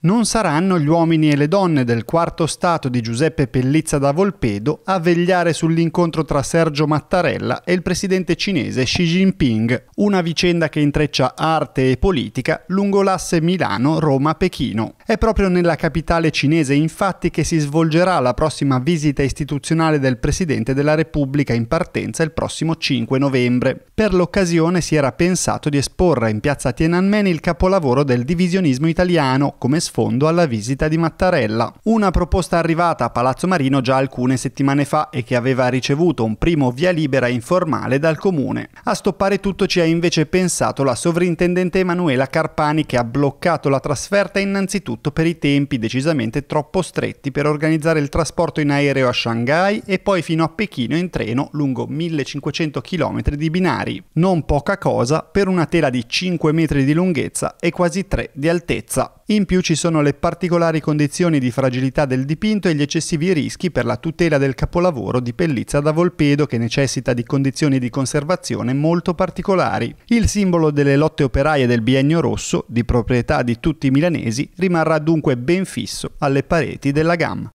Non saranno gli uomini e le donne del quarto stato di Giuseppe Pellizza da Volpedo a vegliare sull'incontro tra Sergio Mattarella e il presidente cinese Xi Jinping, una vicenda che intreccia arte e politica lungo l'asse Milano-Roma-Pechino. È proprio nella capitale cinese infatti che si svolgerà la prossima visita istituzionale del presidente della Repubblica in partenza il prossimo 5 novembre. Per l'occasione si era pensato di esporre in piazza Tiananmen il capolavoro del divisionismo italiano come sfondo alla visita di Mattarella. Una proposta arrivata a Palazzo Marino già alcune settimane fa e che aveva ricevuto un primo via libera informale dal comune. A stoppare tutto ci ha invece pensato la sovrintendente Emanuela Carpani che ha bloccato la trasferta innanzitutto per i tempi decisamente troppo stretti per organizzare il trasporto in aereo a Shanghai e poi fino a Pechino in treno lungo 1500 km di binari. Non poca cosa per una tela di 5 metri di lunghezza e quasi 3 di altezza. In più ci sono le particolari condizioni di fragilità del dipinto e gli eccessivi rischi per la tutela del capolavoro di Pellizza da Volpedo che necessita di condizioni di conservazione molto particolari. Il simbolo delle lotte operaie del biennio rosso, di proprietà di tutti i milanesi, rimarrà dunque ben fisso alle pareti della gamma.